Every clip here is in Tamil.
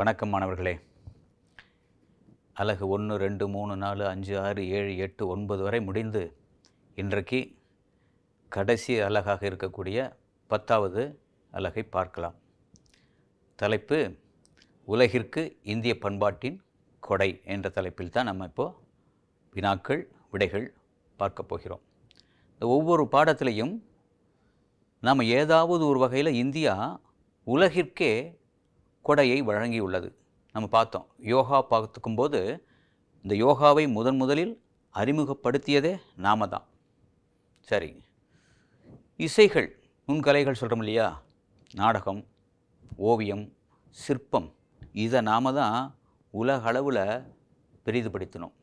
வணக்கம் மாணவர்களே அலகு ஒன்று ரெண்டு மூணு நாலு அஞ்சு ஆறு ஏழு எட்டு ஒன்பது வரை முடிந்து இன்றைக்கு கடைசி அலகாக இருக்கக்கூடிய பத்தாவது அலகை பார்க்கலாம் தலைப்பு உலகிற்கு இந்திய பண்பாட்டின் கொடை என்ற தலைப்பில் தான் நம்ம இப்போது வினாக்கள் விடைகள் பார்க்க போகிறோம் இந்த ஒவ்வொரு பாடத்திலையும் நாம் ஏதாவது ஒரு வகையில் இந்தியா உலகிற்கே கொடையை வழங்கியுள்ளது நம்ம பார்த்தோம் யோகா பார்த்துக்கும் போது இந்த யோகாவை முதன் முதலில் அறிமுகப்படுத்தியதே நாம தான் சரி இசைகள் நுண்கலைகள் சொல்கிறோம் இல்லையா நாடகம் ஓவியம் சிற்பம் இதை நாம் தான் உலக அளவில் பெரிதுபடுத்தணும்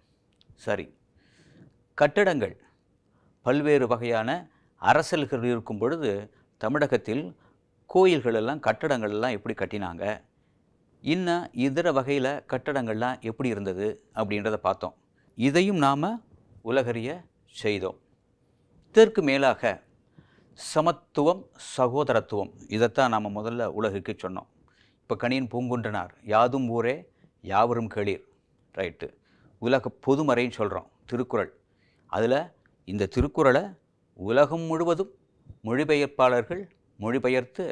சரி கட்டடங்கள் பல்வேறு வகையான அரசல்கள் இருக்கும் பொழுது தமிழகத்தில் கோயில்களெல்லாம் கட்டடங்கள்லாம் எப்படி கட்டினாங்க இன்னும் இதர வகையில் கட்டடங்கள்லாம் எப்படி இருந்தது அப்படின்றத பார்த்தோம் இதையும் நாம் உலகறிய செய்தோம் இதற்கு மேலாக சமத்துவம் சகோதரத்துவம் இதைத்தான் நாம் முதல்ல உலகுக்கு சொன்னோம் இப்போ கணியன் பூங்குன்றனார் யாதும் ஊரே யாவரும் கேளீர் ரைட்டு உலக பொதுமறைன்னு சொல்கிறோம் திருக்குறள் அதில் இந்த திருக்குறளை உலகம் முழுவதும் மொழிபெயர்ப்பாளர்கள் மொழிபெயர்த்து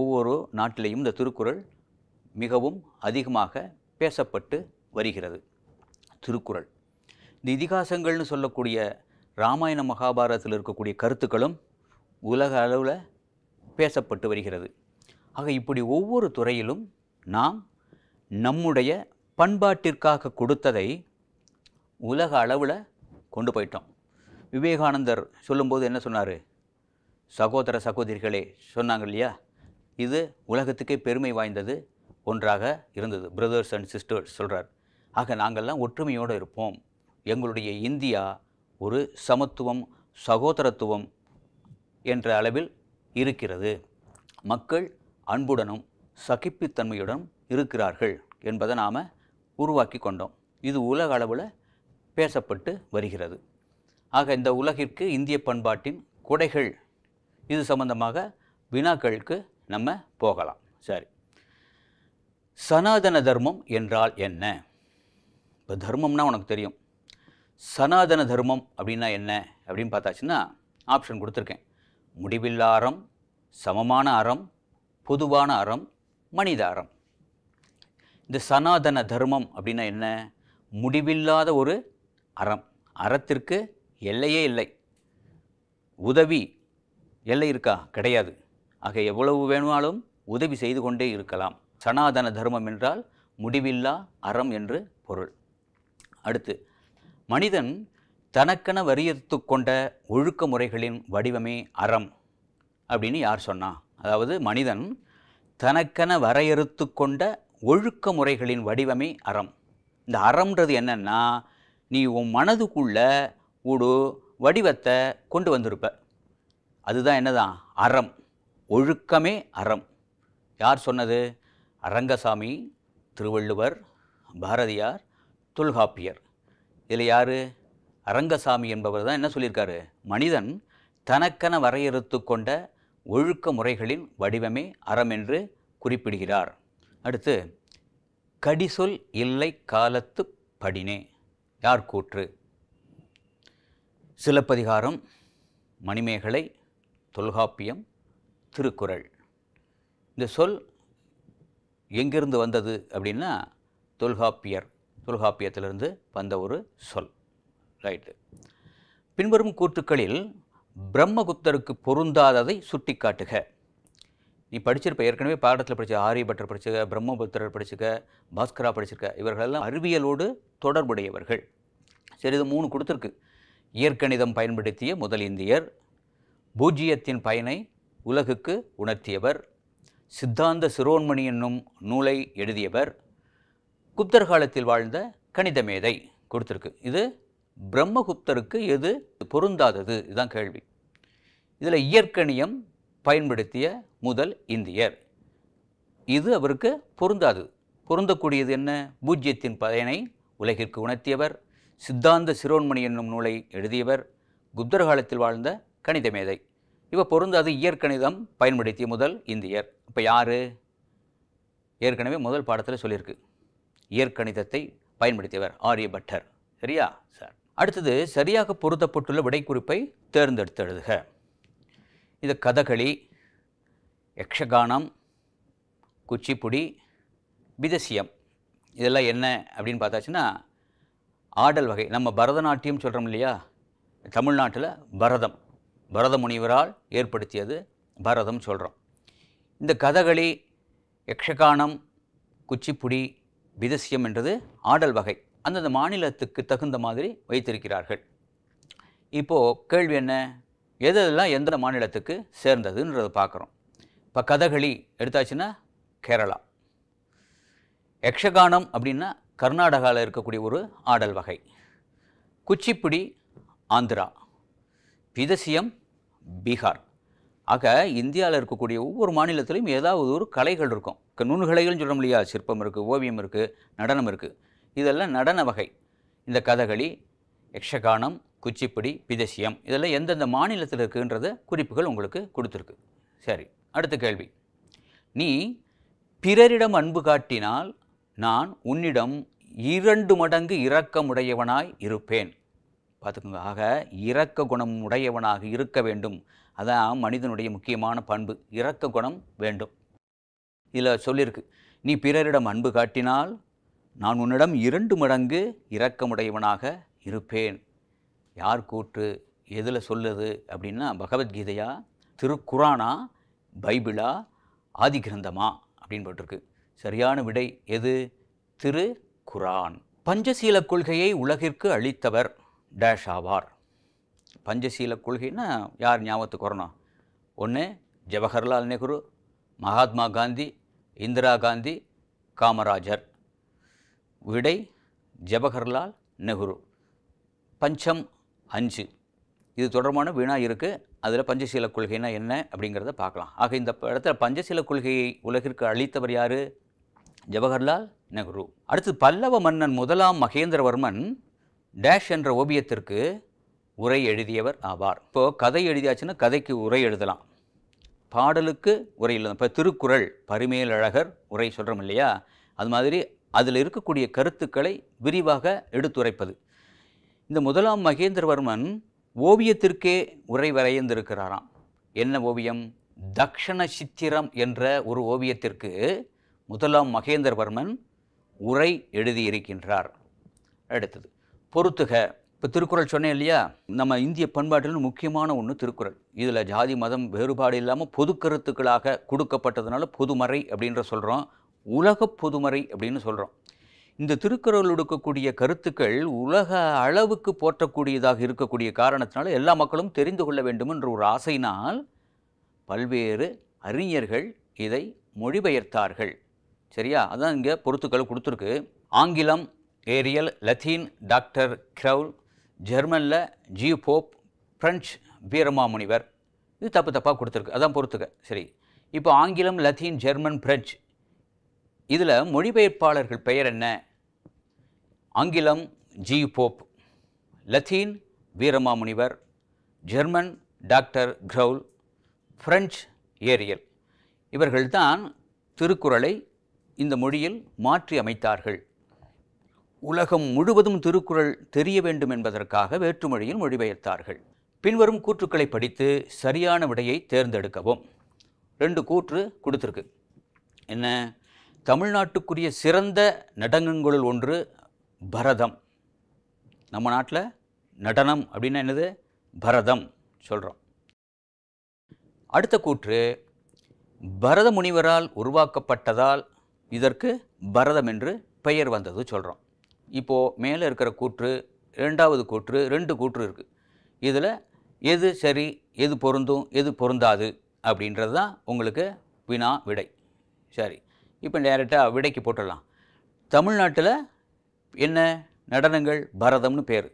ஒவ்வொரு நாட்டிலையும் இந்த திருக்குறள் மிகவும் அதிகமாக பேசப்பட்டு வருகிறது திருக்குறள் இந்த இதிகாசங்கள்னு சொல்லக்கூடிய ராமாயண மகாபாரதத்தில் இருக்கக்கூடிய கருத்துக்களும் உலக அளவில் பேசப்பட்டு வருகிறது ஆக இப்படி ஒவ்வொரு துறையிலும் நாம் நம்முடைய பண்பாட்டிற்காக கொடுத்ததை உலக அளவில் கொண்டு போயிட்டோம் விவேகானந்தர் சொல்லும்போது என்ன சொன்னார் சகோதர சகோதரிகளே சொன்னாங்க இல்லையா இது உலகத்துக்கே பெருமை வாய்ந்தது ஒன்றாக இருந்தது பிரதர்ஸ் அண்ட் சிஸ்டர்ஸ் சொல்கிறார் ஆக நாங்கள்லாம் ஒற்றுமையோடு இருப்போம் எங்களுடைய இந்தியா ஒரு சமத்துவம் சகோதரத்துவம் என்ற அளவில் இருக்கிறது மக்கள் அன்புடனும் சகிப்புத்தன்மையுடனும் இருக்கிறார்கள் என்பதை நாம் உருவாக்கி கொண்டோம் இது உலக அளவில் பேசப்பட்டு வருகிறது ஆக இந்த உலகிற்கு இந்திய பண்பாட்டின் கொடைகள் இது சம்பந்தமாக வினாக்களுக்கு நம்ம போகலாம் சரி சனாதன தர்மம் என்றால் என்ன இப்போ தர்மம்னா உனக்கு தெரியும் சனாதன தர்மம் அப்படின்னா என்ன அப்படின்னு பார்த்தாச்சுன்னா ஆப்ஷன் கொடுத்துருக்கேன் முடிவில்லா அறம் சமமான அறம் பொதுவான அறம் மனித அறம் இந்த சனாதன தர்மம் அப்படின்னா என்ன முடிவில்லாத ஒரு அறம் அறத்திற்கு எல்லையே இல்லை உதவி எல்லை இருக்கா கிடையாது ஆக எவ்வளவு வேணுமாலும் உதவி செய்து கொண்டே இருக்கலாம் சனாதன தர்மம் என்றால் முடிவில்லா அறம் என்று பொருள் அடுத்து மனிதன் தனக்கென வரியத்து கொண்ட ஒழுக்க முறைகளின் வடிவமே அறம் அப்படின்னு யார் சொன்னா அதாவது மனிதன் தனக்கென வரையறுத்து கொண்ட ஒழுக்க முறைகளின் வடிவமே அறம் இந்த அறம்ன்றது என்னென்னா நீ உன் மனதுக்குள்ள ஒரு வடிவத்தை கொண்டு வந்திருப்ப அதுதான் என்னதான் அறம் ஒழுக்கமே அறம் யார் சொன்னது அரங்கசாமி திருவள்ளுவர் பாரதியார் தொல்காப்பியர் இதில் யார் அரங்கசாமி என்பவர் தான் என்ன சொல்லியிருக்காரு மனிதன் தனக்கென வரையறுத்து கொண்ட ஒழுக்க முறைகளின் வடிவமே அறம் என்று குறிப்பிடுகிறார் அடுத்து கடிசொல் இல்லை காலத்து படினே யார் கூற்று சிலப்பதிகாரம் மணிமேகலை தொல்காப்பியம் திருக்குறள் இந்த சொல் எங்கிருந்து வந்தது அப்படின்னா தொல்காப்பியர் தொல்காப்பியத்திலிருந்து வந்த ஒரு சொல் ரைட்டு பின்வரும் கூற்றுக்களில் பிரம்மகுப்தருக்கு பொருந்தாததை சுட்டி காட்டுக நீ படிச்சிருப்ப ஏற்கனவே பாடத்தில் படித்த ஆரியபட்டர் படிச்சுக்க பிரம்மபுத்திரர் படிச்சுக்க பாஸ்கரா படிச்சிருக்க இவர்களெல்லாம் அறிவியலோடு தொடர்புடையவர்கள் சரி இது மூணு கொடுத்துருக்கு இயற்கணிதம் பயன்படுத்திய முதல் இந்தியர் பூஜ்ஜியத்தின் பயனை உலகுக்கு உணர்த்தியவர் சித்தாந்த சிரோன்மணி என்னும் நூலை எழுதியவர் குப்தர் காலத்தில் வாழ்ந்த கணித மேதை கொடுத்துருக்கு இது பிரம்மகுப்தருக்கு எது பொருந்தாதது இதுதான் கேள்வி இதில் இயற்கணியம் பயன்படுத்திய முதல் இந்தியர் இது அவருக்கு பொருந்தாது பொருந்தக்கூடியது என்ன பூஜ்யத்தின் பயனை உலகிற்கு உணர்த்தியவர் சித்தாந்த சிரோன்மணி என்னும் நூலை எழுதியவர் குப்தர் காலத்தில் வாழ்ந்த கணித மேதை இப்போ பொருந்தாது இயற்கணிதம் பயன்படுத்திய முதல் இந்தியர் இப்போ யார் ஏற்கனவே முதல் பாடத்தில் சொல்லியிருக்கு இயற்கணிதத்தை பயன்படுத்தியவர் ஆரியபட்டர் சரியா சார் அடுத்தது சரியாக பொருத்தப்பட்டுள்ள விடைக்குறிப்பை தேர்ந்தெடுத்து எழுதுக இது கதகளி யக்ஷகானம் குச்சிப்புடி விதசியம் இதெல்லாம் என்ன அப்படின்னு பார்த்தாச்சுன்னா ஆடல் வகை நம்ம பரதநாட்டியம் சொல்கிறோம் இல்லையா தமிழ்நாட்டில் பரதம் பரத முனிவரால் ஏற்படுத்தியது பரதம் சொல்கிறோம் இந்த கதகளி யக்ஷகானம் குச்சிப்புடி விதசியம் என்றது ஆடல் வகை அந்தந்த மாநிலத்துக்கு தகுந்த மாதிரி வைத்திருக்கிறார்கள் இப்போது கேள்வி என்ன எதெல்லாம் எந்த மாநிலத்துக்கு சேர்ந்ததுன்றதை பார்க்குறோம் இப்போ கதகளி எடுத்தாச்சுன்னா கேரளா யக்ஷகானம் அப்படின்னா கர்நாடகாவில் இருக்கக்கூடிய ஒரு ஆடல் வகை குச்சிப்புடி ஆந்திரா விதசியம் பீகார் ஆக இந்தியாவில் இருக்கக்கூடிய ஒவ்வொரு மாநிலத்திலையும் ஏதாவது ஒரு கலைகள் இருக்கும் நுண்கலைகள்னு சொல்கிறோம் இல்லையா சிற்பம் இருக்குது ஓவியம் இருக்குது நடனம் இருக்குது இதெல்லாம் நடன வகை இந்த கதகளி யக்ஷகானம் குச்சிப்பிடி பிதசியம் இதெல்லாம் எந்தெந்த மாநிலத்தில் இருக்குன்றத குறிப்புகள் உங்களுக்கு கொடுத்துருக்கு சரி அடுத்த கேள்வி நீ பிறரிடம் அன்பு காட்டினால் நான் உன்னிடம் இரண்டு மடங்கு இரக்கமுடையவனாய் இருப்பேன் பார்த்துக்கோங்க ஆக இரக்க குணம் உடையவனாக இருக்க வேண்டும் அதான் மனிதனுடைய முக்கியமான பண்பு இரக்க குணம் வேண்டும் இதில் சொல்லியிருக்கு நீ பிறரிடம் அன்பு காட்டினால் நான் உன்னிடம் இரண்டு மடங்கு இரக்கமுடையவனாக இருப்பேன் யார் கூற்று எதில் சொல்லுது அப்படின்னா பகவத்கீதையா திருக்குரானா பைபிளா ஆதி கிரந்தமா அப்படின்னு போட்டிருக்கு சரியான விடை எது திரு குரான் பஞ்சசீல கொள்கையை உலகிற்கு அளித்தவர் டேஷ் ஆவார் பஞ்சசீல கொள்கைன்னா யார் ஞாபகத்துக்கு வரணும் ஒன்று ஜவஹர்லால் நெஹ்ரு மகாத்மா காந்தி இந்திரா காந்தி காமராஜர் விடை ஜவஹர்லால் நெஹ்ரு பஞ்சம் அஞ்சு இது தொடர்பான வினா இருக்குது அதில் பஞ்சசீல கொள்கைனா என்ன அப்படிங்கிறத பார்க்கலாம் ஆக இந்த இடத்துல பஞ்சசீல கொள்கையை உலகிற்கு அளித்தவர் யார் ஜவஹர்லால் நெஹ்ரு அடுத்து பல்லவ மன்னன் முதலாம் மகேந்திரவர்மன் டேஷ் என்ற ஓவியத்திற்கு உரை எழுதியவர் ஆவார் இப்போது கதை எழுதியாச்சுன்னா கதைக்கு உரை எழுதலாம் பாடலுக்கு உரை எழுதலாம் இப்போ திருக்குறள் பரிமேல் அழகர் உரை சொல்கிறோம் இல்லையா அது மாதிரி அதில் இருக்கக்கூடிய கருத்துக்களை விரிவாக எடுத்துரைப்பது இந்த முதலாம் மகேந்திரவர்மன் ஓவியத்திற்கே உரை வரைந்திருக்கிறாராம் என்ன ஓவியம் தக்ஷண சித்திரம் என்ற ஒரு ஓவியத்திற்கு முதலாம் மகேந்திரவர்மன் உரை எழுதியிருக்கின்றார் அடுத்தது பொறுத்துக இப்போ திருக்குறள் சொன்னேன் இல்லையா நம்ம இந்திய பண்பாட்டில் முக்கியமான ஒன்று திருக்குறள் இதில் ஜாதி மதம் வேறுபாடு இல்லாமல் பொது கருத்துக்களாக கொடுக்கப்பட்டதுனால பொதுமறை அப்படின்ற சொல்கிறோம் உலக பொதுமறை அப்படின்னு சொல்கிறோம் இந்த திருக்குறள் எடுக்கக்கூடிய கருத்துக்கள் உலக அளவுக்கு போற்றக்கூடியதாக இருக்கக்கூடிய காரணத்தினால எல்லா மக்களும் தெரிந்து கொள்ள வேண்டும் என்ற ஒரு ஆசையினால் பல்வேறு அறிஞர்கள் இதை மொழிபெயர்த்தார்கள் சரியா அதான் இங்கே பொருத்துக்கள் கொடுத்துருக்கு ஆங்கிலம் ஏரியல் லத்தீன் டாக்டர் க்ரௌல் ஜெர்மனில் G U Pope French Veeramamunivar இது தப்பு தப்பாக கொடுத்துருக்கு அதான் பொறுத்துக்க சரி இப்போ ஆங்கிலம் லத்தீன் ஜெர்மன் பிரெஞ்சு இதில் மொழிபெயர்ப்பாளர்கள் பெயர் என்ன ஆங்கிலம் G Pope Latin Veeramamunivar German doctor Graul French Ariel இவர்கள்தான் திருக்குறளை இந்த மொழியில் மாற்றி அமைத்தார்கள் உலகம் முழுவதும் திருக்குறள் தெரிய வேண்டும் என்பதற்காக வேற்றுமொழியில் மொழிபெயர்த்தார்கள் பின்வரும் கூற்றுக்களை படித்து சரியான விடையை தேர்ந்தெடுக்கவும் ரெண்டு கூற்று கொடுத்துருக்கு என்ன தமிழ்நாட்டுக்குரிய சிறந்த நடனங்களுள் ஒன்று பரதம் நம்ம நாட்டில் நடனம் அப்படின்னா என்னது பரதம் சொல்கிறோம் அடுத்த கூற்று பரத முனிவரால் உருவாக்கப்பட்டதால் இதற்கு பரதம் என்று பெயர் வந்தது சொல்கிறோம் இப்போது மேலே இருக்கிற கூற்று ரெண்டாவது கூற்று ரெண்டு கூற்று இருக்குது இதில் எது சரி எது பொருந்தும் எது பொருந்தாது அப்படின்றது தான் உங்களுக்கு வினா விடை சரி இப்போ டேரெக்டாக விடைக்கு போட்டுடலாம் தமிழ்நாட்டில் என்ன நடனங்கள் பரதம்னு பேர்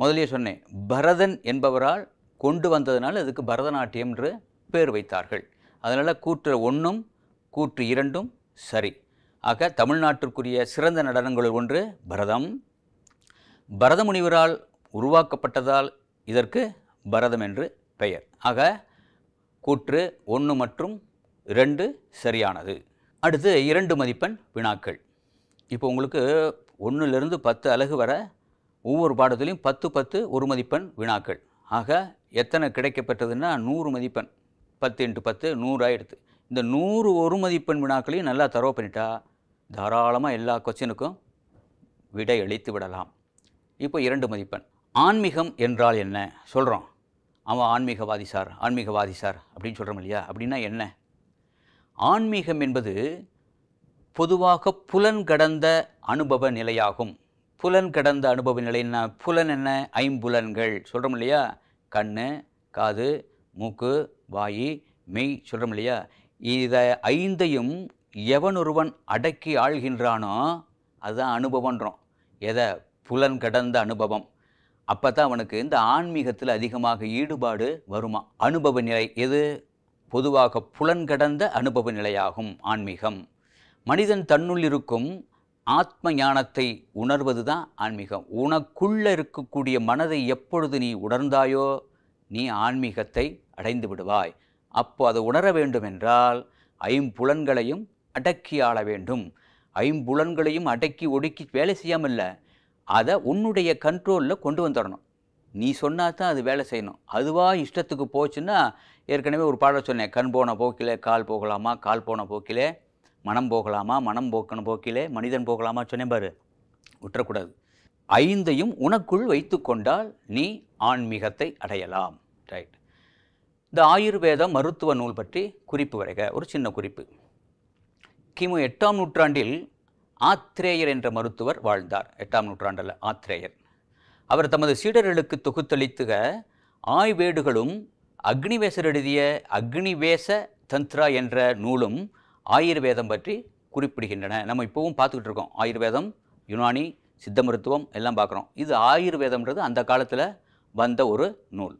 முதலே சொன்னேன் பரதன் என்பவரால் கொண்டு வந்ததுனால அதுக்கு பரதநாட்டியம்ன்ற பேர் வைத்தார்கள் அதனால் கூற்று ஒன்றும் கூற்று இரண்டும் சரி ஆக தமிழ்நாட்டிற்குரிய சிறந்த நடனங்களில் ஒன்று பரதம் பரத முனிவரால் உருவாக்கப்பட்டதால் இதற்கு பரதம் என்று பெயர் ஆக கூற்று ஒன்று மற்றும் ரெண்டு சரியானது அடுத்து இரண்டு மதிப்பெண் வினாக்கள் இப்போ உங்களுக்கு ஒன்றுலேருந்து பத்து அலகு வர ஒவ்வொரு பாடத்துலேயும் பத்து பத்து ஒரு மதிப்பெண் வினாக்கள் ஆக எத்தனை கிடைக்கப்பட்டதுன்னா நூறு மதிப்பெண் பத்து இன்ட்டு பத்து நூறாயிடுது இந்த நூறு ஒரு மதிப்பெண் வினாக்களையும் நல்லா தரவு பண்ணிட்டா தாராளமாக எல்லா கொஸ்டினுக்கும் விடை அளித்து விடலாம் இப்போ இரண்டு மதிப்பெண் ஆன்மீகம் என்றால் என்ன சொல்கிறோம் அவன் ஆன்மீகவாதி சார் ஆன்மீகவாதி சார் அப்படின்னு சொல்கிறோம் இல்லையா அப்படின்னா என்ன ஆன்மீகம் என்பது பொதுவாக புலன் கடந்த அனுபவ நிலையாகும் புலன் கடந்த அனுபவ நிலைன்னா புலன் என்ன ஐம்புலன்கள் சொல்கிறோம் இல்லையா கண் காது மூக்கு வாய் மெய் சொல்கிறோம் இல்லையா இதை ஐந்தையும் எவனொருவன் அடக்கி ஆள்கின்றானோ அதுதான் அனுபவன்றோம் எதை புலன் கடந்த அனுபவம் அப்போ தான் அவனுக்கு இந்த ஆன்மீகத்தில் அதிகமாக ஈடுபாடு வருமா அனுபவ நிலை எது பொதுவாக புலன் கடந்த அனுபவ நிலையாகும் ஆன்மீகம் மனிதன் தன்னுள் இருக்கும் ஆத்ம ஞானத்தை உணர்வது தான் ஆன்மீகம் உனக்குள்ளே இருக்கக்கூடிய மனதை எப்பொழுது நீ உணர்ந்தாயோ நீ ஆன்மீகத்தை அடைந்து விடுவாய் அப்போ அதை உணர வேண்டுமென்றால் ஐம்புலன்களையும் அடக்கி ஆள வேண்டும் ஐம்புலன்களையும் அடக்கி ஒடுக்கி வேலை செய்யாமல் இல்லை அதை உன்னுடைய கண்ட்ரோலில் கொண்டு வந்துடணும் நீ சொன்னால் தான் அது வேலை செய்யணும் அதுவாக இஷ்டத்துக்கு போச்சுன்னா ஏற்கனவே ஒரு பாடல் சொன்னேன் கண் போன போக்கிலே கால் போகலாமா கால் போன போக்கிலே மனம் போகலாமா மனம் போக்கின போக்கிலே மனிதன் போகலாமா சொன்னேன் பாரு விட்டுறக்கூடாது ஐந்தையும் உனக்குள் வைத்து கொண்டால் நீ ஆன்மீகத்தை அடையலாம் ரைட் இந்த ஆயுர்வேத மருத்துவ நூல் பற்றி குறிப்பு வரைக ஒரு சின்ன குறிப்பு கிமு எட்டாம் நூற்றாண்டில் ஆத்ரேயர் என்ற மருத்துவர் வாழ்ந்தார் எட்டாம் நூற்றாண்டில் ஆத்ரேயர் அவர் தமது சீடர்களுக்கு தொகுத்தளித்துக ஆய்வேடுகளும் அக்னிவேசர் எழுதிய அக்னிவேச தந்த்ரா என்ற நூலும் ஆயுர்வேதம் பற்றி குறிப்பிடுகின்றன நம்ம இப்போவும் பார்த்துக்கிட்டு இருக்கோம் ஆயுர்வேதம் யுனானி சித்த மருத்துவம் எல்லாம் பார்க்குறோம் இது ஆயுர்வேதம்ன்றது அந்த காலத்தில் வந்த ஒரு நூல்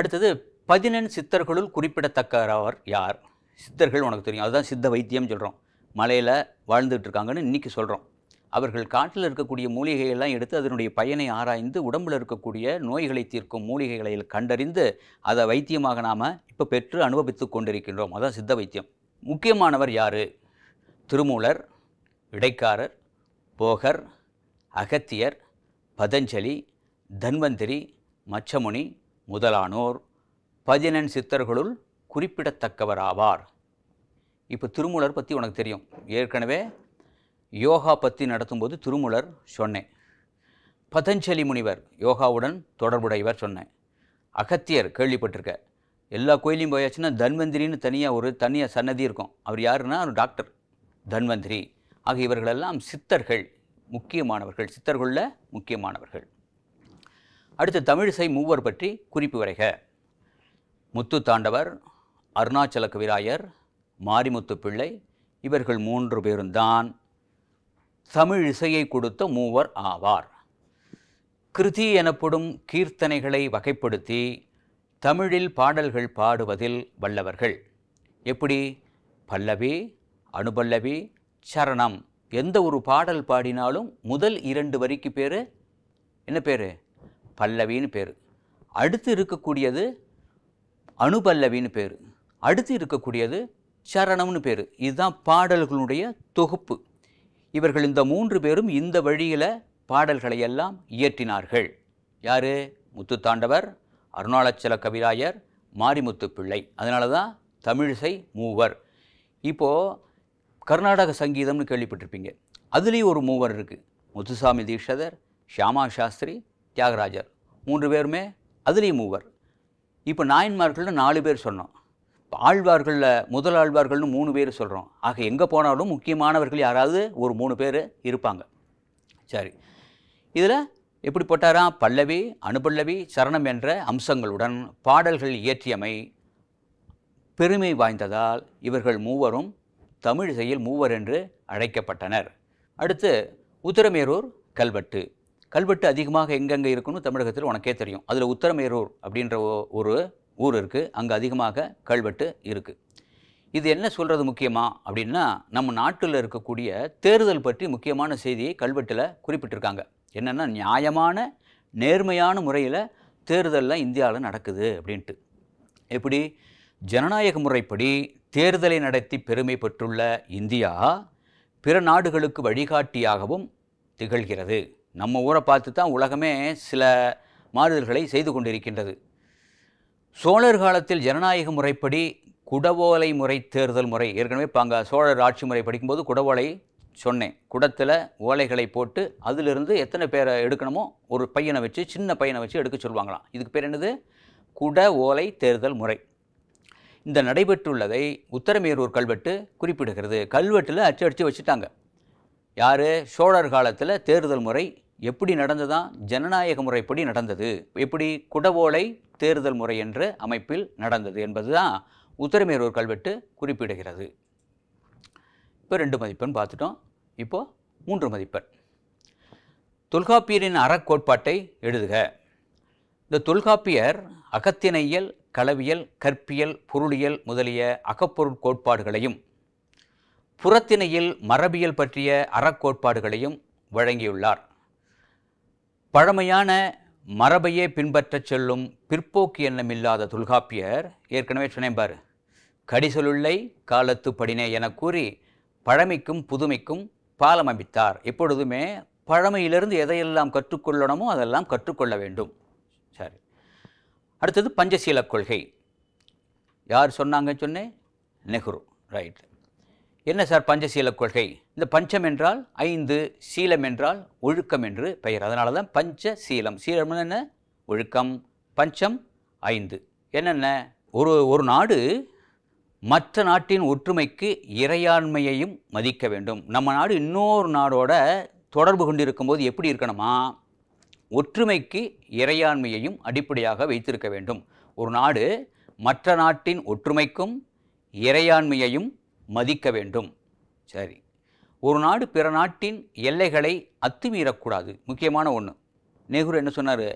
அடுத்தது பதினெண் சித்தர்களுள் குறிப்பிடத்தக்கவர் யார் சித்தர்கள் உனக்கு தெரியும் அதுதான் சித்த வைத்தியம்னு சொல்கிறோம் மலையில் வாழ்ந்துகிட்ருக்காங்கன்னு இன்றைக்கி சொல்கிறோம் அவர்கள் காட்டில் இருக்கக்கூடிய மூலிகைகள்லாம் எடுத்து அதனுடைய பயனை ஆராய்ந்து உடம்பில் இருக்கக்கூடிய நோய்களை தீர்க்கும் மூலிகைகளை கண்டறிந்து அதை வைத்தியமாக நாம் இப்போ பெற்று அனுபவித்து கொண்டிருக்கின்றோம் அதான் சித்த வைத்தியம் முக்கியமானவர் யார் திருமூலர் இடைக்காரர் போகர் அகத்தியர் பதஞ்சலி தன்வந்திரி மச்சமுனி முதலானோர் பதினெண் சித்தர்களுள் குறிப்பிடத்தக்கவராவார் இப்போ திருமூலர் பற்றி உனக்கு தெரியும் ஏற்கனவே யோகா பற்றி நடத்தும்போது திருமூலர் சொன்னேன் பதஞ்சலி முனிவர் யோகாவுடன் தொடர்புடையவர் சொன்னேன் அகத்தியர் கேள்விப்பட்டிருக்க எல்லா கோயிலையும் போயாச்சுன்னா தன்வந்திரின்னு தனியாக ஒரு தனியாக சன்னதி இருக்கும் அவர் யாருன்னா அவர் டாக்டர் தன்வந்திரி ஆகிய இவர்களெல்லாம் சித்தர்கள் முக்கியமானவர்கள் சித்தர்களில் முக்கியமானவர்கள் அடுத்து தமிழிசை மூவர் பற்றி குறிப்பு வரைக முத்து தாண்டவர் அருணாச்சல கவிராயர் மாரிமுத்து பிள்ளை இவர்கள் மூன்று பேரும்தான் தமிழ் இசையை கொடுத்த மூவர் ஆவார் கிருதி எனப்படும் கீர்த்தனைகளை வகைப்படுத்தி தமிழில் பாடல்கள் பாடுவதில் வல்லவர்கள் எப்படி பல்லவி அனுபல்லவி சரணம் எந்த ஒரு பாடல் பாடினாலும் முதல் இரண்டு வரிக்கு பேர் என்ன பேர் பல்லவின்னு பேர் அடுத்து இருக்கக்கூடியது அனுபல்லவின்னு பேர் அடுத்து இருக்கக்கூடியது சரணம்னு பேர் இதுதான் பாடல்களுடைய தொகுப்பு இவர்கள் இந்த மூன்று பேரும் இந்த வழியில் பாடல்களை எல்லாம் இயற்றினார்கள் யார் முத்துத்தாண்டவர் அருணாச்சல கவிராயர் மாரிமுத்து பிள்ளை அதனால தான் தமிழிசை மூவர் இப்போது கர்நாடக சங்கீதம்னு கேள்விப்பட்டிருப்பீங்க அதுலேயும் ஒரு மூவர் இருக்குது முத்துசாமி தீட்சதர் ஷியாமா சாஸ்திரி தியாகராஜர் மூன்று பேருமே அதுலேயும் மூவர் இப்போ நாயன்மார்களில் நாலு பேர் சொன்னோம் ஆழ்வார்களில் முதல் ஆழ்வார்கள்னு மூணு பேர் சொல்கிறோம் ஆக எங்கே போனாலும் முக்கியமானவர்கள் யாராவது ஒரு மூணு பேர் இருப்பாங்க சரி இதில் எப்படி போட்டாரா பல்லவி அனுபல்லவி சரணம் என்ற அம்சங்களுடன் பாடல்கள் இயற்றியமை பெருமை வாய்ந்ததால் இவர்கள் மூவரும் தமிழிசையில் மூவர் என்று அழைக்கப்பட்டனர் அடுத்து உத்தரமேரூர் கல்வெட்டு கல்வெட்டு அதிகமாக எங்கெங்கே இருக்குன்னு தமிழகத்தில் உனக்கே தெரியும் அதில் உத்தரமேரூர் அப்படின்ற ஒரு ஊர் இருக்குது அங்கே அதிகமாக கல்வெட்டு இருக்குது இது என்ன சொல்கிறது முக்கியமாக அப்படின்னா நம்ம நாட்டில் இருக்கக்கூடிய தேர்தல் பற்றி முக்கியமான செய்தியை கல்வெட்டில் குறிப்பிட்டிருக்காங்க என்னென்னா நியாயமான நேர்மையான முறையில் தேர்தலில் இந்தியாவில் நடக்குது அப்படின்ட்டு எப்படி ஜனநாயக முறைப்படி தேர்தலை நடத்தி பெருமை பெற்றுள்ள இந்தியா பிற நாடுகளுக்கு வழிகாட்டியாகவும் திகழ்கிறது நம்ம ஊரை பார்த்து தான் உலகமே சில மாறுதல்களை செய்து கொண்டிருக்கின்றது சோழர் காலத்தில் ஜனநாயக முறைப்படி குடவோலை முறை தேர்தல் முறை ஏற்கனவே இப்போ அங்கே சோழர் ஆட்சி முறை படிக்கும்போது குடவோலை சொன்னேன் குடத்தில் ஓலைகளை போட்டு அதிலிருந்து எத்தனை பேரை எடுக்கணுமோ ஒரு பையனை வச்சு சின்ன பையனை வச்சு எடுக்க சொல்லுவாங்களாம் இதுக்கு பேர் என்னது குட ஓலை தேர்தல் முறை இந்த நடைபெற்றுள்ளதை உத்தரமேரூர் கல்வெட்டு குறிப்பிடுகிறது கல்வெட்டில் அச்சடித்து வச்சுட்டாங்க யார் சோழர் காலத்தில் தேர்தல் முறை எப்படி நடந்ததான் ஜனநாயக முறைப்படி நடந்தது எப்படி குடவோலை தேர்தல் முறை என்ற அமைப்பில் நடந்தது என்பதுதான் உத்தரமேரூர் கல்வெட்டு குறிப்பிடுகிறது இப்போ ரெண்டு மதிப்பெண் பார்த்துட்டோம் இப்போது மூன்று மதிப்பெண் தொல்காப்பியரின் அறக்கோட்பாட்டை எழுதுக இந்த தொல்காப்பியர் அகத்திணையியல் களவியல் கற்பியல் பொருளியல் முதலிய அகப்பொருள் கோட்பாடுகளையும் புறத்திணையில் மரபியல் பற்றிய அறக்கோட்பாடுகளையும் வழங்கியுள்ளார் பழமையான மரபையே பின்பற்றச் செல்லும் பிற்போக்கு எண்ணமில்லாத தொல்காப்பியர் ஏற்கனவே சொன்னேன் கடிசொலுள்ளை காலத்து படினே என கூறி பழமைக்கும் புதுமைக்கும் பாலம் அமைத்தார் எப்பொழுதுமே பழமையிலிருந்து எதையெல்லாம் கற்றுக்கொள்ளணுமோ அதெல்லாம் கற்றுக்கொள்ள வேண்டும் சரி அடுத்தது பஞ்சசீல கொள்கை யார் சொன்னாங்கன்னு சொன்னேன் நெஹ்ரு ரைட் என்ன சார் பஞ்சசீல கொள்கை இந்த பஞ்சம் என்றால் ஐந்து சீலம் என்றால் ஒழுக்கம் என்று பெயர் அதனால தான் பஞ்ச சீலம் சீலம் என்ன ஒழுக்கம் பஞ்சம் ஐந்து என்னென்ன ஒரு ஒரு நாடு மற்ற நாட்டின் ஒற்றுமைக்கு இறையாண்மையையும் மதிக்க வேண்டும் நம்ம நாடு இன்னொரு நாடோட தொடர்பு கொண்டிருக்கும் போது எப்படி இருக்கணுமா ஒற்றுமைக்கு இறையாண்மையையும் அடிப்படையாக வைத்திருக்க வேண்டும் ஒரு நாடு மற்ற நாட்டின் ஒற்றுமைக்கும் இறையாண்மையையும் மதிக்க வேண்டும் சரி ஒரு நாடு பிற நாட்டின் எல்லைகளை அத்துமீறக்கூடாது முக்கியமான ஒன்று நேரு என்ன சொன்னார்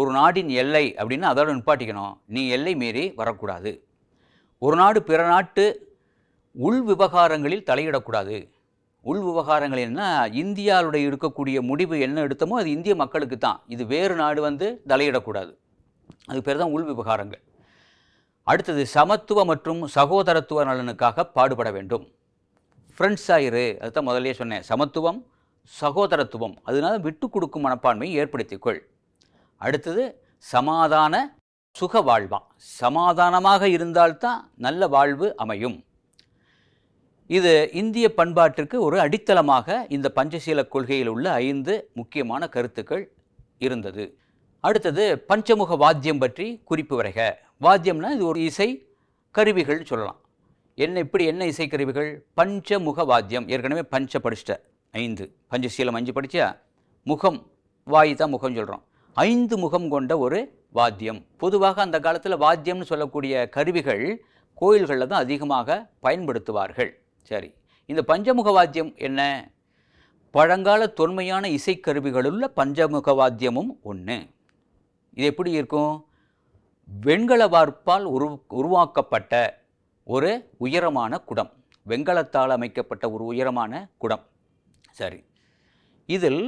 ஒரு நாடின் எல்லை அப்படின்னு அதோட நிப்பாட்டிக்கணும் நீ எல்லை மீறி வரக்கூடாது ஒரு நாடு பிற நாட்டு உள் விவகாரங்களில் தலையிடக்கூடாது உள் என்ன இந்தியாவுடைய இருக்கக்கூடிய முடிவு என்ன எடுத்தமோ அது இந்திய மக்களுக்கு தான் இது வேறு நாடு வந்து தலையிடக்கூடாது அது பேர் தான் உள் விவகாரங்கள் அடுத்தது சமத்துவ மற்றும் சகோதரத்துவ நலனுக்காக பாடுபட வேண்டும் ஃப்ரெண்ட்ஸ் ஆயிரு அதுதான் முதலே சொன்னேன் சமத்துவம் சகோதரத்துவம் அதனால் விட்டு கொடுக்கும் மனப்பான்மையை ஏற்படுத்திக்கொள் அடுத்தது சமாதான சுக வாழ்வா சமாதானமாக இருந்தால்தான் நல்ல வாழ்வு அமையும் இது இந்திய பண்பாட்டிற்கு ஒரு அடித்தளமாக இந்த பஞ்சசீல கொள்கையில் உள்ள ஐந்து முக்கியமான கருத்துக்கள் இருந்தது அடுத்தது பஞ்சமுக வாத்தியம் பற்றி குறிப்பு வரைக வாத்தியம்னா இது ஒரு இசை கருவிகள் சொல்லலாம் என்ன இப்படி என்ன இசைக்கருவிகள் பஞ்சமுக வாத்தியம் ஏற்கனவே பஞ்ச படிச்சிட்ட ஐந்து பஞ்சசீலம் அஞ்சு படித்தா முகம் வாய் தான் முகம் சொல்கிறோம் ஐந்து முகம் கொண்ட ஒரு வாத்தியம் பொதுவாக அந்த காலத்தில் வாத்தியம்னு சொல்லக்கூடிய கருவிகள் கோயில்களில் தான் அதிகமாக பயன்படுத்துவார்கள் சரி இந்த பஞ்சமுக வாத்தியம் என்ன பழங்கால தொன்மையான இசைக்கருவிகளுள்ள பஞ்சமுக வாத்தியமும் ஒன்று இது எப்படி இருக்கும் வெண்கல வார்ப்பால் உரு உருவாக்கப்பட்ட ஒரு உயரமான குடம் வெண்கலத்தால் அமைக்கப்பட்ட ஒரு உயரமான குடம் சரி இதில்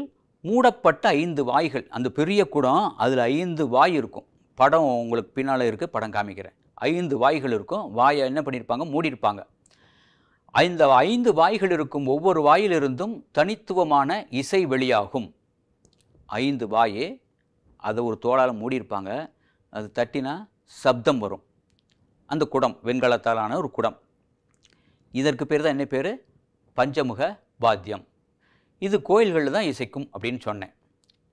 மூடப்பட்ட ஐந்து வாய்கள் அந்த பெரிய குடம் அதில் ஐந்து வாய் இருக்கும் படம் உங்களுக்கு பின்னால் இருக்குது படம் காமிக்கிறேன் ஐந்து வாய்கள் இருக்கும் வாயை என்ன பண்ணியிருப்பாங்க மூடியிருப்பாங்க ஐந்து ஐந்து வாய்கள் இருக்கும் ஒவ்வொரு வாயிலிருந்தும் தனித்துவமான இசை வெளியாகும் ஐந்து வாயே அதை ஒரு தோளால் மூடியிருப்பாங்க அது தட்டினா சப்தம் வரும் அந்த குடம் வெண்கலத்தாலான ஒரு குடம் இதற்கு பேர் தான் என்ன பேர் பஞ்சமுக வாத்தியம் இது கோயில்களில் தான் இசைக்கும் அப்படின்னு சொன்னேன்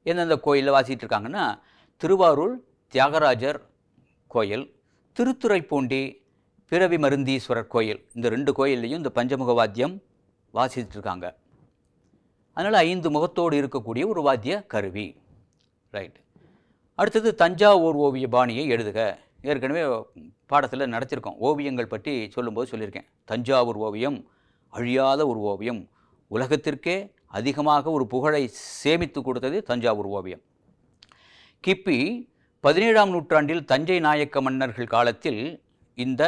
எந்தெந்த கோயிலில் வாசிக்கிட்டு இருக்காங்கன்னா திருவாரூர் தியாகராஜர் கோயில் திருத்துறைப்பூண்டி பிறவி மருந்தீஸ்வரர் கோயில் இந்த ரெண்டு கோயில்லையும் இந்த பஞ்சமுக வாத்தியம் இருக்காங்க அதனால் ஐந்து முகத்தோடு இருக்கக்கூடிய ஒரு வாத்திய கருவி ரைட் அடுத்தது தஞ்சாவூர் ஓவிய பாணியை எழுதுக ஏற்கனவே பாடத்தில் நடத்திருக்கோம் ஓவியங்கள் பற்றி சொல்லும்போது சொல்லியிருக்கேன் தஞ்சாவூர் ஓவியம் அழியாத ஒரு ஓவியம் உலகத்திற்கே அதிகமாக ஒரு புகழை சேமித்து கொடுத்தது தஞ்சாவூர் ஓவியம் கிப்பி பதினேழாம் நூற்றாண்டில் தஞ்சை நாயக்க மன்னர்கள் காலத்தில் இந்த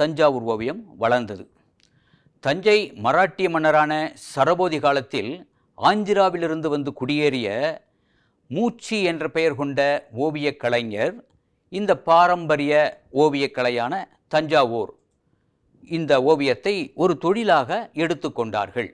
தஞ்சாவூர் ஓவியம் வளர்ந்தது தஞ்சை மராட்டிய மன்னரான சரபோதி காலத்தில் ஆந்திராவிலிருந்து வந்து குடியேறிய மூச்சி என்ற பெயர் கொண்ட ஓவியக் கலைஞர் இந்த பாரம்பரிய ஓவியக் கலையான தஞ்சாவூர் இந்த ஓவியத்தை ஒரு தொழிலாக எடுத்துக்கொண்டார்கள்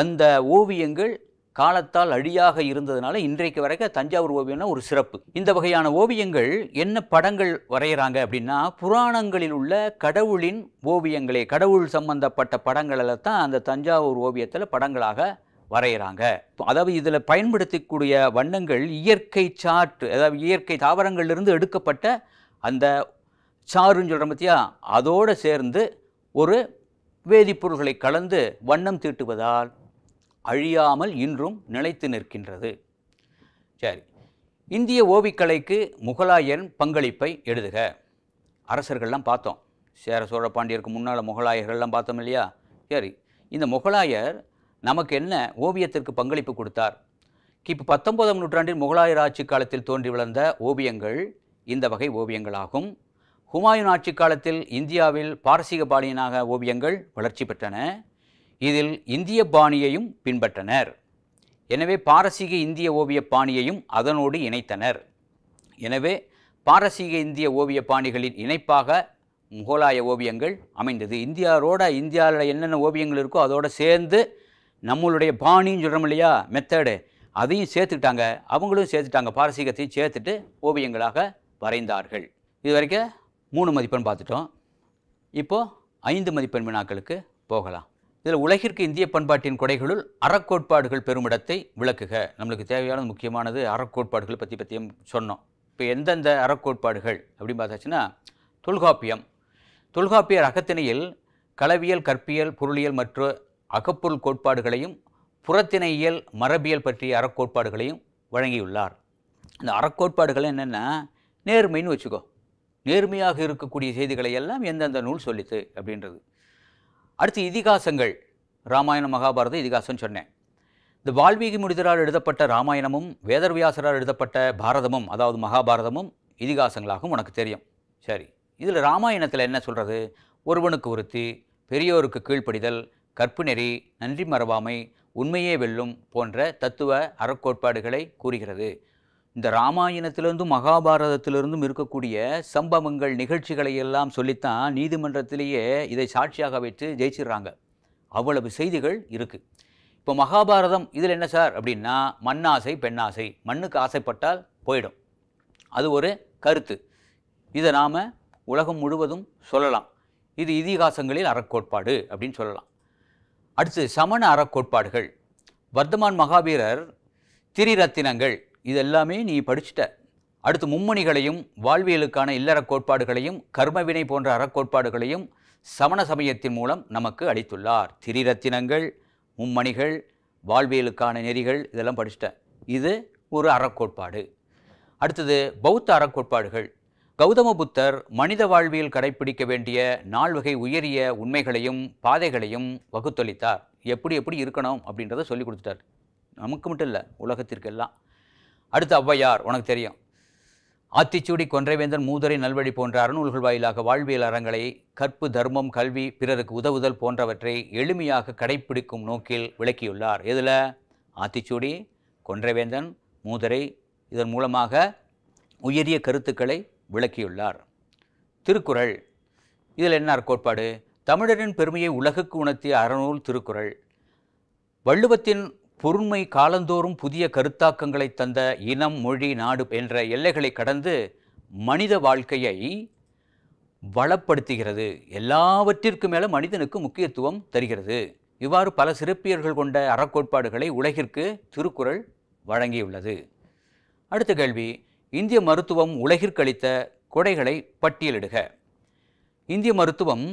அந்த ஓவியங்கள் காலத்தால் அழியாக இருந்ததுனால இன்றைக்கு வரைக்கும் தஞ்சாவூர் ஓவியம்னா ஒரு சிறப்பு இந்த வகையான ஓவியங்கள் என்ன படங்கள் வரைகிறாங்க அப்படின்னா புராணங்களில் உள்ள கடவுளின் ஓவியங்களே கடவுள் சம்பந்தப்பட்ட படங்களில் தான் அந்த தஞ்சாவூர் ஓவியத்தில் படங்களாக வரைகிறாங்க அதாவது இதில் பயன்படுத்தக்கூடிய வண்ணங்கள் இயற்கை சாற்று அதாவது இயற்கை தாவரங்கள்லேருந்து எடுக்கப்பட்ட அந்த சாறுன்னு சொல்கிற பற்றியா அதோடு சேர்ந்து ஒரு வேதிப்பொருள்களை கலந்து வண்ணம் தீட்டுவதால் அழியாமல் இன்றும் நிலைத்து நிற்கின்றது சரி இந்திய ஓவிக்கலைக்கு முகலாயன் பங்களிப்பை எழுதுக அரசர்கள்லாம் பார்த்தோம் சேர சோழ பாண்டியருக்கு முன்னால் முகலாயர்கள்லாம் பார்த்தோம் இல்லையா சரி இந்த முகலாயர் நமக்கு என்ன ஓவியத்திற்கு பங்களிப்பு கொடுத்தார் கிபி பத்தொன்பதாம் நூற்றாண்டின் முகலாயர் ஆட்சி காலத்தில் தோன்றி வளர்ந்த ஓவியங்கள் இந்த வகை ஓவியங்களாகும் ஹுமாயூன் ஆட்சி காலத்தில் இந்தியாவில் பாரசீக பாணியனாக ஓவியங்கள் வளர்ச்சி பெற்றன இதில் இந்திய பாணியையும் பின்பற்றனர் எனவே பாரசீக இந்திய ஓவிய பாணியையும் அதனோடு இணைத்தனர் எனவே பாரசீக இந்திய ஓவிய பாணிகளின் இணைப்பாக முகலாய ஓவியங்கள் அமைந்தது இந்தியாவோட இந்தியாவில் என்னென்ன ஓவியங்கள் இருக்கோ அதோடு சேர்ந்து நம்மளுடைய பாணின்னு சொல்கிறோம் இல்லையா மெத்தடு அதையும் சேர்த்துக்கிட்டாங்க அவங்களும் சேர்த்துட்டாங்க பாரசீகத்தையும் சேர்த்துட்டு ஓவியங்களாக வரைந்தார்கள் இது வரைக்கும் மூணு மதிப்பெண் பார்த்துட்டோம் இப்போது ஐந்து மதிப்பெண் வினாக்களுக்கு போகலாம் இதில் உலகிற்கு இந்திய பண்பாட்டின் கொடைகளுள் அறக்கோட்பாடுகள் பெருமிடத்தை விளக்குக நம்மளுக்கு தேவையான முக்கியமானது அறக்கோட்பாடுகளை பற்றி பற்றியும் சொன்னோம் இப்போ எந்தெந்த அறக்கோட்பாடுகள் அப்படின்னு பார்த்தாச்சுன்னா தொல்காப்பியம் தொல்காப்பியர் அகத்திணையில் களவியல் கற்பியல் பொருளியல் மற்றும் அகப்பொருள் கோட்பாடுகளையும் புறத்தினையியல் மரபியல் பற்றிய அறக்கோட்பாடுகளையும் வழங்கியுள்ளார் இந்த அறக்கோட்பாடுகள் என்னென்னா நேர்மைன்னு வச்சுக்கோ நேர்மையாக இருக்கக்கூடிய செய்திகளை எல்லாம் எந்தெந்த நூல் சொல்லித்து அப்படின்றது அடுத்து இதிகாசங்கள் ராமாயண மகாபாரத இதிகாசம் சொன்னேன் இந்த வால்மீகி முடிதரால் எழுதப்பட்ட ராமாயணமும் வேதர்வியாசரால் எழுதப்பட்ட பாரதமும் அதாவது மகாபாரதமும் இதிகாசங்களாகவும் உனக்கு தெரியும் சரி இதில் ராமாயணத்தில் என்ன சொல்கிறது ஒருவனுக்கு ஒருத்தி பெரியோருக்கு கீழ்ப்படிதல் நெறி நன்றி மறவாமை உண்மையே வெல்லும் போன்ற தத்துவ அறக்கோட்பாடுகளை கூறுகிறது இந்த ராமாயணத்திலிருந்தும் மகாபாரதத்திலிருந்தும் இருக்கக்கூடிய சம்பவங்கள் நிகழ்ச்சிகளை எல்லாம் சொல்லித்தான் நீதிமன்றத்திலேயே இதை சாட்சியாக வைத்து ஜெயிச்சிடுறாங்க அவ்வளவு செய்திகள் இருக்குது இப்போ மகாபாரதம் இதில் என்ன சார் அப்படின்னா மண்ணாசை பெண்ணாசை மண்ணுக்கு ஆசைப்பட்டால் போயிடும் அது ஒரு கருத்து இதை நாம் உலகம் முழுவதும் சொல்லலாம் இது இதிகாசங்களில் அறக்கோட்பாடு அப்படின்னு சொல்லலாம் அடுத்து சமண அற கோட்பாடுகள் வர்த்தமான் மகாவீரர் திரிரத்தினங்கள் ரத்தினங்கள் இதெல்லாமே நீ படிச்சுட்ட அடுத்து மும்மணிகளையும் வாழ்வியலுக்கான இல்லற கோட்பாடுகளையும் கர்மவினை போன்ற கோட்பாடுகளையும் சமண சமயத்தின் மூலம் நமக்கு அளித்துள்ளார் திரிரத்தினங்கள் மும்மணிகள் வாழ்வியலுக்கான நெறிகள் இதெல்லாம் படிச்சுட்டேன் இது ஒரு அறக்கோட்பாடு அடுத்தது பௌத்த அறக்கோட்பாடுகள் கௌதம புத்தர் மனித வாழ்வியல் கடைபிடிக்க வேண்டிய நால்வகை உயரிய உண்மைகளையும் பாதைகளையும் வகுத்தளித்தார் எப்படி எப்படி இருக்கணும் அப்படின்றத சொல்லி கொடுத்துட்டார் நமக்கு மட்டும் இல்லை உலகத்திற்கெல்லாம் அடுத்து ஔவையார் உனக்கு தெரியும் ஆத்திச்சூடி கொன்றைவேந்தன் மூதரை நல்வழி போன்ற அறநூல்கள் வாயிலாக வாழ்வியல் அறங்களை கற்பு தர்மம் கல்வி பிறருக்கு உதவுதல் போன்றவற்றை எளிமையாக கடைபிடிக்கும் நோக்கில் விளக்கியுள்ளார் இதில் ஆத்திச்சூடி கொன்றைவேந்தன் மூதுரை இதன் மூலமாக உயரிய கருத்துக்களை விளக்கியுள்ளார் திருக்குறள் இதில் என்னார் கோட்பாடு தமிழரின் பெருமையை உலகுக்கு உணர்த்திய அறநூல் திருக்குறள் வள்ளுவத்தின் பொருண்மை காலந்தோறும் புதிய கருத்தாக்கங்களை தந்த இனம் மொழி நாடு என்ற எல்லைகளை கடந்து மனித வாழ்க்கையை வளப்படுத்துகிறது எல்லாவற்றிற்கு மேலே மனிதனுக்கு முக்கியத்துவம் தருகிறது இவ்வாறு பல சிறப்பியர்கள் கொண்ட அறக்கோட்பாடுகளை உலகிற்கு திருக்குறள் வழங்கியுள்ளது அடுத்த கேள்வி இந்திய மருத்துவம் உலகிற்கழித்த கொடைகளை பட்டியலிடுக இந்திய மருத்துவம்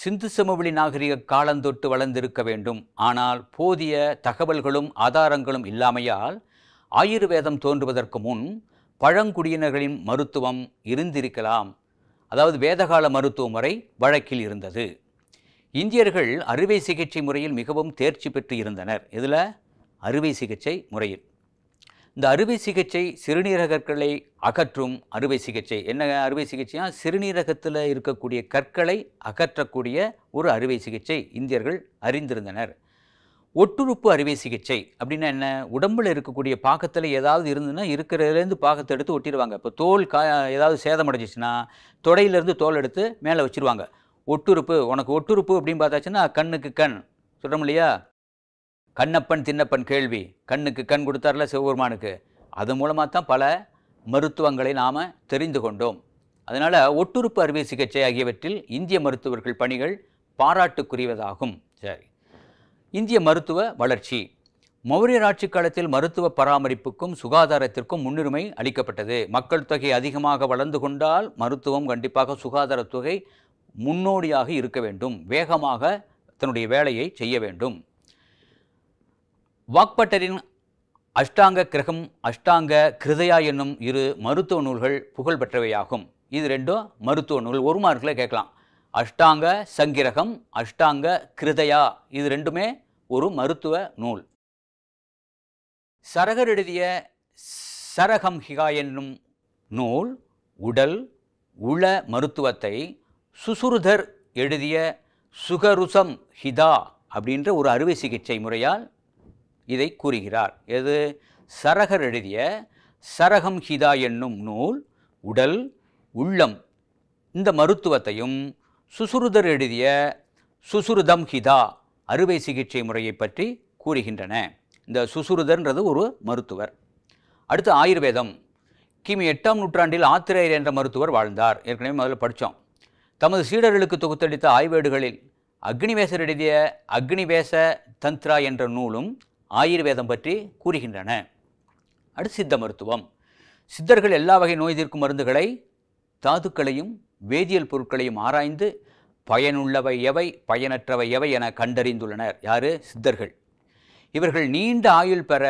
சிந்து சமவெளி நாகரிக காலந்தொட்டு வளர்ந்திருக்க வேண்டும் ஆனால் போதிய தகவல்களும் ஆதாரங்களும் இல்லாமையால் ஆயுர்வேதம் தோன்றுவதற்கு முன் பழங்குடியினர்களின் மருத்துவம் இருந்திருக்கலாம் அதாவது வேதகால மருத்துவ முறை வழக்கில் இருந்தது இந்தியர்கள் அறுவை சிகிச்சை முறையில் மிகவும் தேர்ச்சி பெற்று இருந்தனர் இதில் அறுவை சிகிச்சை முறையில் இந்த அறுவை சிகிச்சை சிறுநீரகற்களை அகற்றும் அறுவை சிகிச்சை என்ன அறுவை சிகிச்சையா சிறுநீரகத்தில் இருக்கக்கூடிய கற்களை அகற்றக்கூடிய ஒரு அறுவை சிகிச்சை இந்தியர்கள் அறிந்திருந்தனர் ஒட்டுறுப்பு அறுவை சிகிச்சை அப்படின்னா என்ன உடம்பில் இருக்கக்கூடிய பாக்கத்தில் ஏதாவது இருந்ததுன்னா இருக்கிறதுலேருந்து பாக்கத்தை எடுத்து ஒட்டிடுவாங்க இப்போ தோல் கா ஏதாவது சேதமடைஞ்சிச்சுன்னா தொடையிலேருந்து தோல் எடுத்து மேலே வச்சுருவாங்க ஒட்டுறுப்பு உனக்கு ஒட்டுறுப்பு அப்படின்னு பார்த்தாச்சுன்னா கண்ணுக்கு கண் சொல்கிறோம் இல்லையா கண்ணப்பன் தின்னப்பன் கேள்வி கண்ணுக்கு கண் கொடுத்தார்ல சிவபெருமானுக்கு அது மூலமாக தான் பல மருத்துவங்களை நாம் தெரிந்து கொண்டோம் அதனால் ஒட்டுறுப்பு அறுவை சிகிச்சை ஆகியவற்றில் இந்திய மருத்துவர்கள் பணிகள் பாராட்டுக்குரியவதாகும் சரி இந்திய மருத்துவ வளர்ச்சி மௌரியர் ஆட்சி காலத்தில் மருத்துவ பராமரிப்புக்கும் சுகாதாரத்திற்கும் முன்னுரிமை அளிக்கப்பட்டது மக்கள் தொகை அதிகமாக வளர்ந்து கொண்டால் மருத்துவம் கண்டிப்பாக சுகாதாரத் தொகை முன்னோடியாக இருக்க வேண்டும் வேகமாக தன்னுடைய வேலையை செய்ய வேண்டும் வாக்பட்டரின் அஷ்டாங்க கிரகம் அஷ்டாங்க கிருதயா என்னும் இரு மருத்துவ நூல்கள் புகழ்பெற்றவையாகும் இது ரெண்டும் மருத்துவ நூல் ஒரு மார்க்கில் கேட்கலாம் அஷ்டாங்க சங்கிரகம் அஷ்டாங்க கிருதயா இது ரெண்டுமே ஒரு மருத்துவ நூல் சரகர் எழுதிய சரகம் ஹிகா என்னும் நூல் உடல் உள மருத்துவத்தை சுசுருதர் எழுதிய சுகருசம் ஹிதா அப்படின்ற ஒரு அறுவை சிகிச்சை முறையால் இதை கூறுகிறார் எது சரகர் எழுதிய சரகம் ஹிதா என்னும் நூல் உடல் உள்ளம் இந்த மருத்துவத்தையும் சுசுருதர் எழுதிய சுசுருதம் ஹிதா அறுவை சிகிச்சை முறையை பற்றி கூறுகின்றன இந்த சுசுருதர்ன்றது ஒரு மருத்துவர் அடுத்து ஆயுர்வேதம் கிமி எட்டாம் நூற்றாண்டில் ஆத்திரேயர் என்ற மருத்துவர் வாழ்ந்தார் ஏற்கனவே முதல்ல படித்தோம் தமது சீடர்களுக்கு தொகுத்தளித்த ஆய்வேடுகளில் அக்னிவேசர் எழுதிய அக்னிவேச தந்த்ரா என்ற நூலும் ஆயுர்வேதம் பற்றி கூறுகின்றன அடுத்து சித்த மருத்துவம் சித்தர்கள் எல்லா வகை நோய் தீர்க்கும் மருந்துகளை தாதுக்களையும் வேதியியல் பொருட்களையும் ஆராய்ந்து பயனுள்ளவை எவை பயனற்றவை எவை என கண்டறிந்துள்ளனர் யாரு சித்தர்கள் இவர்கள் நீண்ட ஆயுள் பெற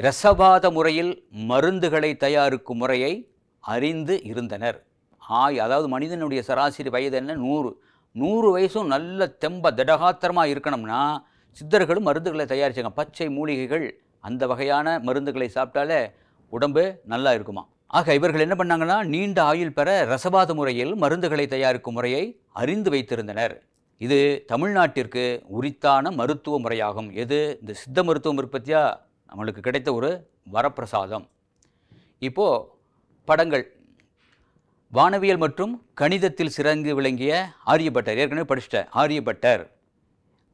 இரசவாத முறையில் மருந்துகளை தயாரிக்கும் முறையை அறிந்து இருந்தனர் ஆய் அதாவது மனிதனுடைய சராசரி வயது என்ன நூறு நூறு வயசும் நல்ல தெம்ப திடகாத்திரமாக இருக்கணும்னா சித்தர்களும் மருந்துகளை தயாரிச்சாங்க பச்சை மூலிகைகள் அந்த வகையான மருந்துகளை சாப்பிட்டாலே உடம்பு நல்லா இருக்குமா ஆக இவர்கள் என்ன பண்ணாங்கன்னா நீண்ட ஆயுள் பெற ரசவாத முறையில் மருந்துகளை தயாரிக்கும் முறையை அறிந்து வைத்திருந்தனர் இது தமிழ்நாட்டிற்கு உரித்தான மருத்துவ முறையாகும் எது இந்த சித்த மருத்துவம் உற்பத்தியாக நம்மளுக்கு கிடைத்த ஒரு வரப்பிரசாதம் இப்போது படங்கள் வானவியல் மற்றும் கணிதத்தில் சிறந்து விளங்கிய ஆரியபட்டர் ஏற்கனவே படிச்சிட்ட ஆரியபட்டர்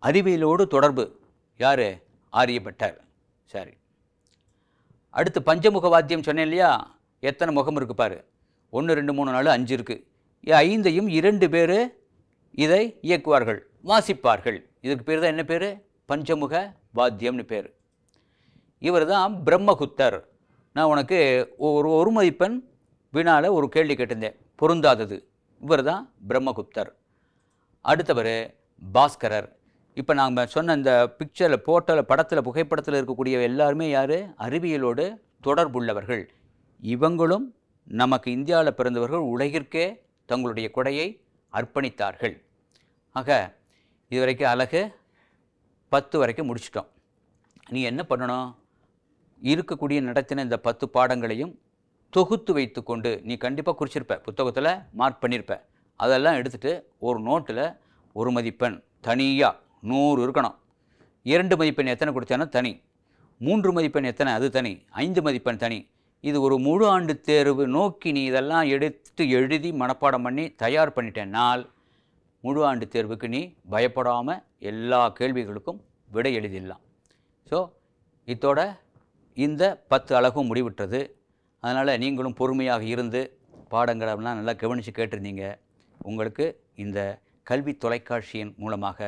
அறிவியலோடு தொடர்பு யார் ஆரியப்பட்டார் சரி அடுத்து பஞ்சமுக வாத்தியம் சொன்னேன் இல்லையா எத்தனை முகம் இருக்குது பாரு ஒன்று ரெண்டு மூணு நாலு அஞ்சு இருக்குது ஐந்தையும் இரண்டு பேர் இதை இயக்குவார்கள் வாசிப்பார்கள் இதுக்கு பேர் தான் என்ன பேர் பஞ்சமுக வாத்தியம்னு பேர் இவர் தான் பிரம்மகுத்தர் நான் உனக்கு ஒரு ஒரு மதிப்பெண் வினால் ஒரு கேள்வி கேட்டிருந்தேன் பொருந்தாதது இவர் தான் பிரம்மகுப்தர் அடுத்தவர் பாஸ்கரர் இப்போ நாம் சொன்ன இந்த பிக்சரில் போட்டோவில் படத்தில் புகைப்படத்தில் இருக்கக்கூடிய எல்லாருமே யார் அறிவியலோடு தொடர்புள்ளவர்கள் இவங்களும் நமக்கு இந்தியாவில் பிறந்தவர்கள் உலகிற்கே தங்களுடைய கொடையை அர்ப்பணித்தார்கள் ஆக இது வரைக்கும் அழகு பத்து வரைக்கும் முடிச்சிட்டோம் நீ என்ன பண்ணணும் இருக்கக்கூடிய நடத்தின இந்த பத்து பாடங்களையும் தொகுத்து வைத்து கொண்டு நீ கண்டிப்பாக குறிச்சிருப்ப புத்தகத்தில் மார்க் பண்ணியிருப்ப அதெல்லாம் எடுத்துகிட்டு ஒரு நோட்டில் ஒரு மதிப்பெண் தனியாக நூறு இருக்கணும் இரண்டு மதிப்பெண் எத்தனை கொடுத்தானோ தனி மூன்று மதிப்பெண் எத்தனை அது தனி ஐந்து மதிப்பெண் தனி இது ஒரு முழு ஆண்டு தேர்வு நோக்கி நீ இதெல்லாம் எடுத்து எழுதி மனப்பாடம் பண்ணி தயார் பண்ணிட்டேனால் முழு ஆண்டு தேர்வுக்கு நீ பயப்படாமல் எல்லா கேள்விகளுக்கும் விடை எழுதிடலாம் ஸோ இத்தோட இந்த பத்து அழகும் முடிவிட்டது அதனால் நீங்களும் பொறுமையாக இருந்து பாடங்களெல்லாம் நல்லா கவனித்து கேட்டிருந்தீங்க உங்களுக்கு இந்த கல்வி தொலைக்காட்சியின் மூலமாக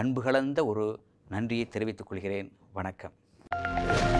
அன்பு கலந்த ஒரு நன்றியை தெரிவித்துக் கொள்கிறேன் வணக்கம்